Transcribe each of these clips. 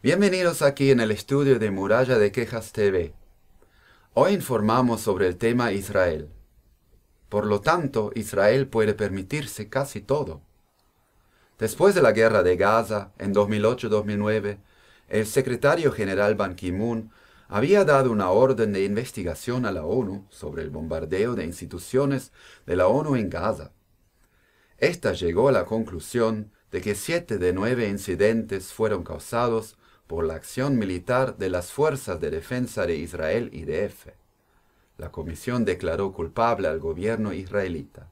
Bienvenidos aquí en el estudio de Muralla de Quejas TV. Hoy informamos sobre el tema Israel. Por lo tanto, Israel puede permitirse casi todo. Después de la guerra de Gaza, en 2008-2009, el secretario general Ban Ki-moon había dado una orden de investigación a la ONU sobre el bombardeo de instituciones de la ONU en Gaza. Esta llegó a la conclusión de que siete de nueve incidentes fueron causados por la acción militar de las Fuerzas de Defensa de Israel y de F. La comisión declaró culpable al gobierno israelita.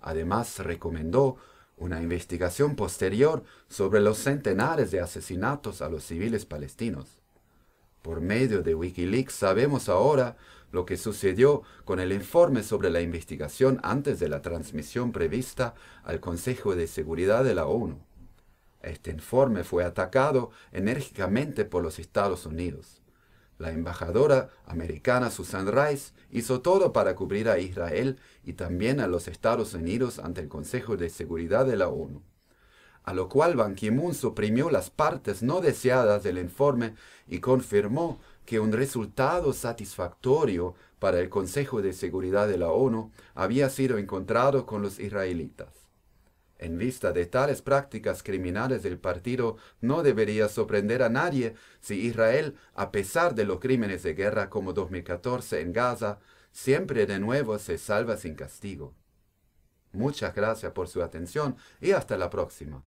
Además, recomendó una investigación posterior sobre los centenares de asesinatos a los civiles palestinos. Por medio de Wikileaks sabemos ahora lo que sucedió con el informe sobre la investigación antes de la transmisión prevista al Consejo de Seguridad de la ONU. Este informe fue atacado enérgicamente por los Estados Unidos. La embajadora americana Susan Rice hizo todo para cubrir a Israel y también a los Estados Unidos ante el Consejo de Seguridad de la ONU, a lo cual Ban Ki-moon suprimió las partes no deseadas del informe y confirmó que un resultado satisfactorio para el Consejo de Seguridad de la ONU había sido encontrado con los israelitas. En vista de tales prácticas criminales del partido, no debería sorprender a nadie si Israel, a pesar de los crímenes de guerra como 2014 en Gaza, siempre de nuevo se salva sin castigo. Muchas gracias por su atención y hasta la próxima.